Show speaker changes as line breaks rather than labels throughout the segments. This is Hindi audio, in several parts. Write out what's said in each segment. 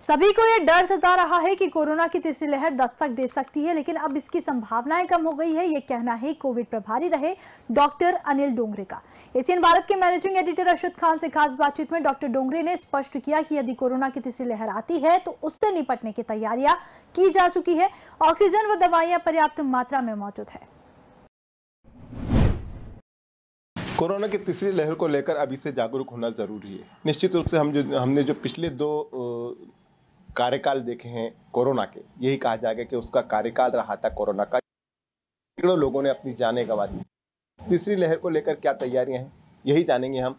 सभी को यह डर सता रहा है कि कोरोना की तीसरी लहर दस्तक दे सकती है लेकिन अब इसकी संभावनाएं कम हो गई है ये कहना है कोविड प्रभारी रहे डॉक्टर अनिल डोंगरे का एशियन भारत के मैनेजिंग एडिटर अशोक खान से खास बातचीत में डॉक्टर डोंगरे ने स्पष्ट किया कि यदि कोरोना की तीसरी लहर आती है तो उससे निपटने की तैयारियां की जा चुकी है ऑक्सीजन व दवाइयां पर्याप्त मात्रा में मौजूद है
कोरोना की तीसरी लहर को लेकर अभी से जागरूक होना ज़रूरी है निश्चित रूप से हम जो हमने जो पिछले दो कार्यकाल देखे हैं कोरोना के यही कहा जाएगा कि उसका कार्यकाल रहा था कोरोना का सैकड़ों लोगों ने अपनी जाने गंवा दी तीसरी लहर को लेकर क्या तैयारियां हैं यही जानेंगे हम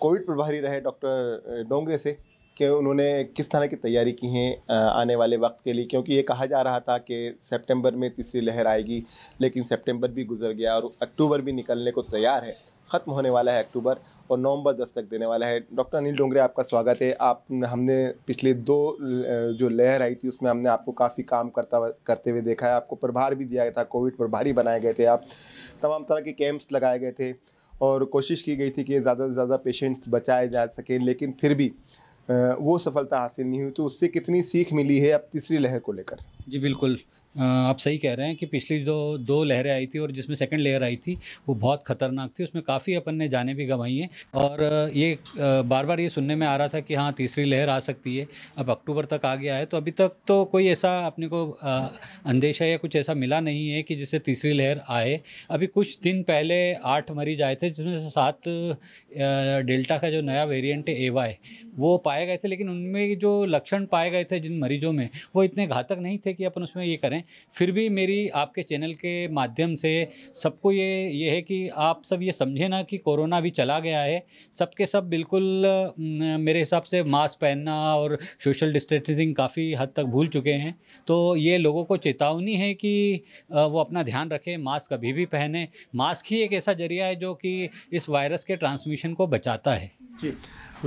कोविड प्रभारी रहे डॉक्टर डोंगरे से कि उन्होंने किस तरह की तैयारी की है आने वाले वक्त के लिए क्योंकि ये कहा जा रहा था कि सितंबर में तीसरी लहर आएगी लेकिन सितंबर भी गुजर गया और अक्टूबर भी निकलने को तैयार है ख़त्म होने वाला है अक्टूबर और नवंबर दस तक देने वाला है डॉक्टर अनिल डोंगरे आपका स्वागत है आप हमने पिछले दो जो लहर आई थी उसमें हमने आपको काफ़ी काम करता करते हुए देखा है आपको प्रभार भी दिया गया था कोविड प्रभारी बनाए गए थे आप तमाम तरह के कैंप्स लगाए गए थे और कोशिश की गई थी कि ज़्यादा से ज़्यादा पेशेंट्स बचाए जा सकें लेकिन फिर भी वो सफलता हासिल नहीं हुई तो उससे कितनी सीख मिली है अब तीसरी लहर को लेकर
जी बिल्कुल आप सही कह रहे हैं कि पिछली जो दो लहरें आई थी और जिसमें सेकंड लहर आई थी वो बहुत खतरनाक थी उसमें काफ़ी अपन ने जाने भी गंवाई हैं और ये बार बार ये सुनने में आ रहा था कि हाँ तीसरी लहर आ सकती है अब अक्टूबर तक आ गया है तो अभी तक तो कोई ऐसा अपने को अंदेशा या कुछ ऐसा मिला नहीं है कि जिससे तीसरी लहर आए अभी कुछ दिन पहले आठ मरीज आए थे जिसमें से सात डेल्टा का जो नया वेरियंट है एवा वो पाए गए थे लेकिन उनमें जो लक्षण पाए गए थे जिन मरीजों में वो इतने घातक नहीं थे कि अपन उसमें ये करें फिर भी मेरी आपके चैनल के माध्यम से सबको ये ये है कि आप सब ये समझें ना कि कोरोना भी चला गया है सबके सब बिल्कुल मेरे हिसाब से मास्क पहनना और सोशल डिस्टेंसिंग काफ़ी हद तक भूल चुके हैं तो ये लोगों को चेतावनी है कि वो अपना ध्यान रखें मास्क अभी भी पहने मास्क ही एक ऐसा जरिया है जो कि इस वायरस के ट्रांसमिशन को बचाता है
जी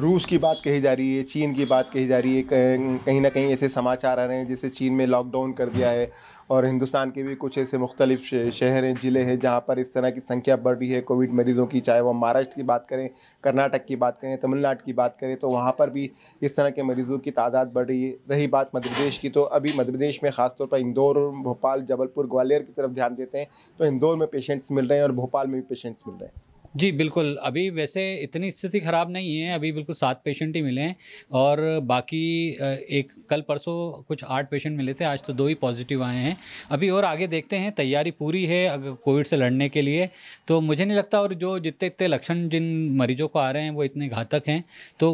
रूस की बात कही जा रही है चीन की बात कही जा रही है कहीं ना कहीं ऐसे समाचार आ रहे हैं जैसे चीन में लॉकडाउन कर दिया है और हिंदुस्तान के भी कुछ ऐसे मुख्तलिफ शहर हैं ज़िले हैं जहाँ पर इस तरह की संख्या बढ़ रही है कोविड मरीज़ों की चाहे वह महाराष्ट्र की बात करें कर्नाटक की बात करें तमिलनाडु की बात करें तो वहाँ पर भी इस तरह के मरीज़ों की तादाद बढ़ रही है रही बात मध्य प्रदेश की तो अभी मध्य प्रदेश में ख़ासतौर पर इंदौर भोपाल जबलपुर ग्वालियर की तरफ ध्यान देते हैं तो इंदौर में पेशेंट्स मिल रहे हैं और भोपाल में भी पेशेंट्स मिल रहे हैं
जी बिल्कुल अभी वैसे इतनी स्थिति ख़राब नहीं है अभी बिल्कुल सात पेशेंट ही मिले हैं और बाकी एक कल परसों कुछ आठ पेशेंट मिले थे आज तो दो ही पॉजिटिव आए हैं अभी और आगे देखते हैं तैयारी पूरी है अगर कोविड से लड़ने के लिए तो मुझे नहीं लगता और जो जितने इतने लक्षण जिन मरीजों को आ रहे हैं वो इतने घातक हैं तो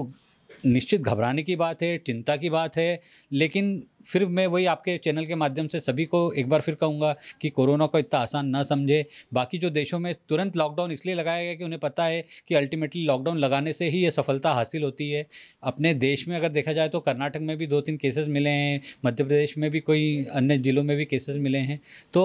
निश्चित घबराने की बात है चिंता की बात है लेकिन फिर मैं वही आपके चैनल के माध्यम से सभी को एक बार फिर कहूँगा कि कोरोना को इतना आसान ना समझे बाकी जो देशों में तुरंत लॉकडाउन इसलिए लगाया गया कि उन्हें पता है कि अल्टीमेटली लॉकडाउन लगाने से ही ये सफलता हासिल होती है अपने देश में अगर देखा जाए तो कर्नाटक में भी दो तीन केसेस मिले हैं मध्य प्रदेश में भी कोई अन्य ज़िलों में भी केसेस मिले हैं तो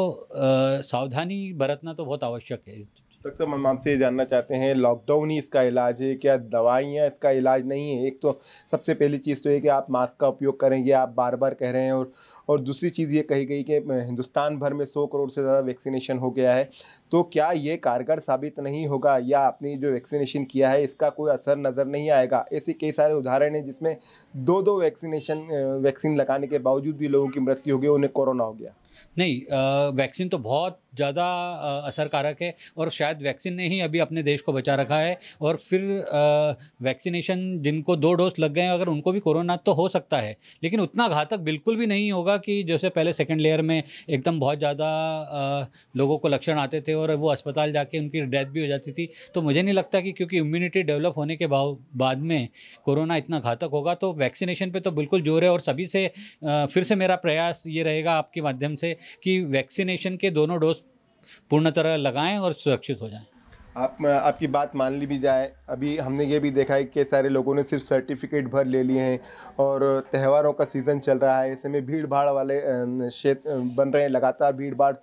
सावधानी बरतना तो बहुत आवश्यक है
डॉक्टर साहब हम आपसे ये जानना चाहते हैं लॉकडाउन ही इसका इलाज है क्या दवाइयाँ इसका इलाज नहीं है एक तो सबसे पहली चीज़ तो ये कि आप मास्क का उपयोग करें ये आप बार बार कह रहे हैं और और दूसरी चीज़ ये कही गई कि हिंदुस्तान भर में सौ करोड़ से ज़्यादा वैक्सीनेशन हो गया है तो क्या ये कारगर साबित नहीं होगा या आपने जो वैक्सीनेशन किया है इसका कोई असर नज़र नहीं आएगा ऐसे कई सारे उदाहरण हैं जिसमें दो दो वैक्सीनेशन वैक्सीन लगाने के बावजूद भी लोगों की मृत्यु हो गई उन्हें कोरोना हो गया
नहीं वैक्सीन तो बहुत ज़्यादा असरकारक है और शायद वैक्सीन ने ही अभी अपने देश को बचा रखा है और फिर वैक्सीनेशन जिनको दो डोज लग गए अगर उनको भी कोरोना तो हो सकता है लेकिन उतना घातक बिल्कुल भी नहीं होगा कि जैसे पहले सेकेंड लेयर में एकदम बहुत ज़्यादा लोगों को लक्षण आते थे और वो अस्पताल जाके उनकी डेथ भी हो जाती थी तो मुझे नहीं लगता कि क्योंकि इम्यूनिटी डेवलप होने के बाद में कोरोना इतना घातक होगा तो वैक्सीनेशन पर तो बिल्कुल जोर है और सभी से फिर से मेरा प्रयास ये रहेगा आपके माध्यम से कि वैक्सीनेशन के दोनों डोज पूर्ण तरह लगाएं और सुरक्षित हो जाएं
आप आपकी बात मान ली भी जाए अभी हमने ये भी देखा है कि सारे लोगों ने सिर्फ सर्टिफिकेट भर ले लिए हैं और त्यौहारों का सीज़न चल रहा है ऐसे में भीड़ भाड़ वाले क्षेत्र बन रहे हैं लगातार भीड़ भाड़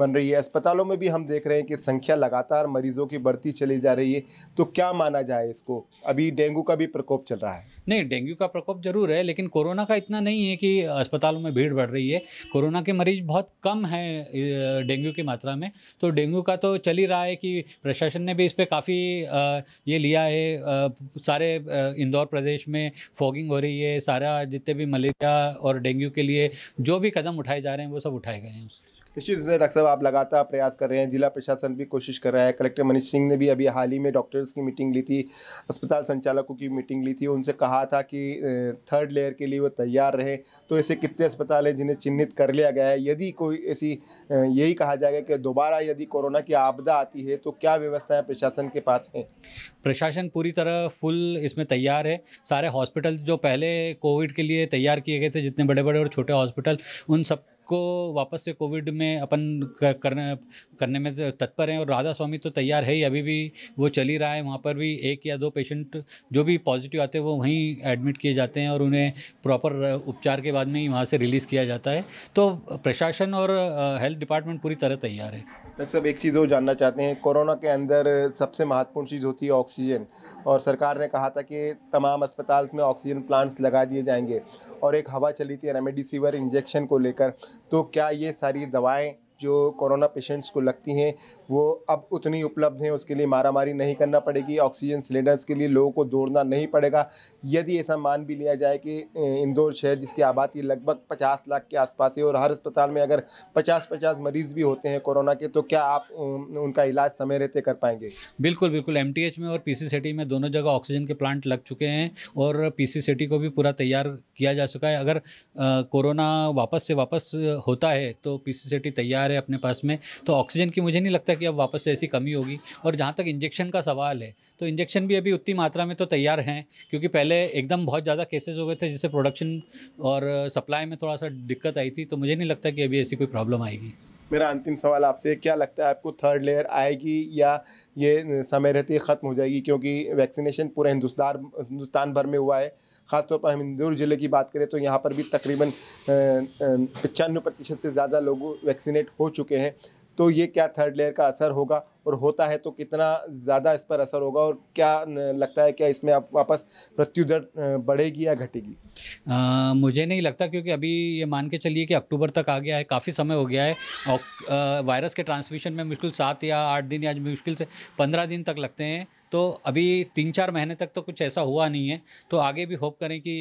बन रही है अस्पतालों में भी हम देख रहे हैं कि संख्या लगातार मरीजों की बढ़ती चली जा रही है तो क्या माना जाए इसको अभी डेंगू का भी प्रकोप चल रहा है
नहीं डेंगू का प्रकोप जरूर है लेकिन कोरोना का इतना नहीं है कि अस्पतालों में भीड़ बढ़ रही है कोरोना के मरीज बहुत कम हैं डेंगू की मात्रा में तो डेंगू का तो चल ही रहा है कि प्रशासन ने भी इस पर काफ़ी ये लिया है सारे इंदौर प्रदेश में फॉगिंग हो रही है सारा जितने भी मलेरिया और डेंगू के लिए जो भी कदम उठाए जा रहे हैं वो सब उठाए गए हैं उससे
निश्चित रूप से डॉक्टर साहब आप लगातार प्रयास कर रहे हैं जिला प्रशासन भी कोशिश कर रहा है कलेक्टर मनीष सिंह ने भी अभी हाल ही में डॉक्टर्स की मीटिंग ली थी अस्पताल संचालकों की मीटिंग ली थी उनसे कहा था कि थर्ड लेयर के लिए वो तैयार रहे तो ऐसे कितने अस्पताल हैं जिन्हें चिन्हित कर लिया गया है यदि कोई ऐसी यही कहा जाएगा कि दोबारा यदि कोरोना की आपदा आती है तो क्या व्यवस्थाएँ प्रशासन के पास हैं
प्रशासन पूरी तरह फुल इसमें तैयार है सारे हॉस्पिटल जो पहले कोविड के लिए तैयार किए गए थे जितने बड़े बड़े और छोटे हॉस्पिटल उन सब को वापस से कोविड में अपन करने करने में तत्पर हैं और राधा स्वामी तो तैयार है ही अभी भी वो चल ही रहा है वहाँ पर भी एक या दो पेशेंट जो भी पॉजिटिव आते हैं वो वहीं एडमिट किए जाते हैं और उन्हें प्रॉपर उपचार के बाद में ही वहाँ से रिलीज़ किया जाता है तो प्रशासन और हेल्थ डिपार्टमेंट पूरी तरह तैयार है
तक सब एक चीज़ वो जानना चाहते हैं कोरोना के अंदर सबसे महत्वपूर्ण चीज़ होती है ऑक्सीजन और सरकार ने कहा था कि तमाम अस्पताल में ऑक्सीजन प्लांट्स लगा दिए जाएंगे और एक हवा चली थी रेमडिसिविर इंजेक्शन को लेकर तो क्या ये सारी दवाएं जो कोरोना पेशेंट्स को लगती हैं वो अब उतनी उपलब्ध हैं उसके लिए मारामारी नहीं करना पड़ेगी ऑक्सीजन सिलेंडर्स के लिए लोगों को दौड़ना नहीं पड़ेगा यदि ऐसा मान भी लिया जाए कि इंदौर शहर जिसकी आबादी लगभग 50 लाख के आसपास है और हर अस्पताल में अगर 50-50 मरीज़ भी होते हैं कोरोना के तो क्या आप उनका इलाज समय रहते कर पाएंगे
बिल्कुल बिल्कुल एम में और पी सिटी में दोनों जगह ऑक्सीजन के प्लांट लग चुके हैं और पी सिटी को भी पूरा तैयार किया जा चुका है अगर कोरोना वापस से वापस होता है तो पी सिटी तैयार तैयार है अपने पास में तो ऑक्सीजन की मुझे नहीं लगता कि अब वापस से ऐसी कमी होगी और जहाँ तक इंजेक्शन का सवाल है तो इंजेक्शन भी अभी उतनी मात्रा में तो तैयार हैं क्योंकि पहले एकदम बहुत ज़्यादा केसेज हो गए थे जिससे प्रोडक्शन और सप्लाई में थोड़ा सा दिक्कत आई थी तो मुझे नहीं लगता कि अभी ऐसी कोई प्रॉब्लम आएगी
मेरा अंतिम सवाल आपसे क्या लगता है आपको थर्ड लेयर आएगी या ये समय रहते ख़त्म हो जाएगी क्योंकि वैक्सीनेशन पूरे हिंदुस्तान हिंदुस्तान भर में हुआ है ख़ासतौर पर हम इंदौर ज़िले की बात करें तो यहाँ पर भी तकरीबन पचानवे प्रतिशत से ज़्यादा लोग वैक्सीनेट हो चुके हैं तो ये क्या थर्ड लेयर का असर होगा और होता है तो कितना ज़्यादा इस पर असर होगा और क्या लगता है क्या इसमें आप वापस मृत्यु दर बढ़ेगी या घटेगी
मुझे नहीं लगता क्योंकि अभी ये मान के चलिए कि अक्टूबर तक आ गया है काफ़ी समय हो गया है और वायरस के ट्रांसमिशन में मुश्किल सात या आठ दिन या मुश्किल से पंद्रह दिन तक लगते हैं तो अभी तीन चार महीने तक तो कुछ ऐसा हुआ नहीं है तो आगे भी होप करें कि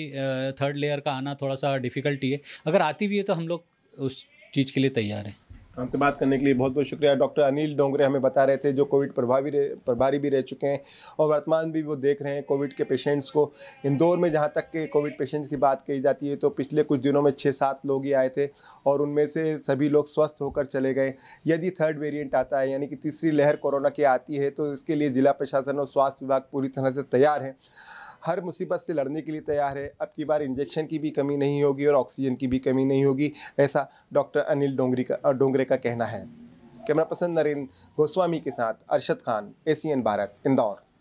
थर्ड लेयर का आना थोड़ा सा डिफ़िकल्टी है अगर आती भी है तो हम लोग उस चीज़ के लिए तैयार हैं
हमसे बात करने के लिए बहुत बहुत शुक्रिया डॉक्टर अनिल डोंगरे हमें बता रहे थे जो कोविड प्रभावी प्रभारी भी रह चुके हैं और वर्तमान भी वो देख रहे हैं कोविड के पेशेंट्स को इंदौर में जहाँ तक के कोविड पेशेंट्स की बात कही जाती है तो पिछले कुछ दिनों में छः सात लोग ही आए थे और उनमें से सभी लोग स्वस्थ होकर चले गए यदि थर्ड वेरियंट आता है यानी कि तीसरी लहर कोरोना की आती है तो इसके लिए ज़िला प्रशासन और स्वास्थ्य विभाग पूरी तरह से तैयार है हर मुसीबत से लड़ने के लिए तैयार है अब की बार इंजेक्शन की भी कमी नहीं होगी और ऑक्सीजन की भी कमी नहीं होगी ऐसा डॉक्टर अनिल डोंगरी का डोंगरे का कहना है कैमरा पर्सन नरेंद्र गोस्वामी के साथ अरशद खान एसीएन भारत इंदौर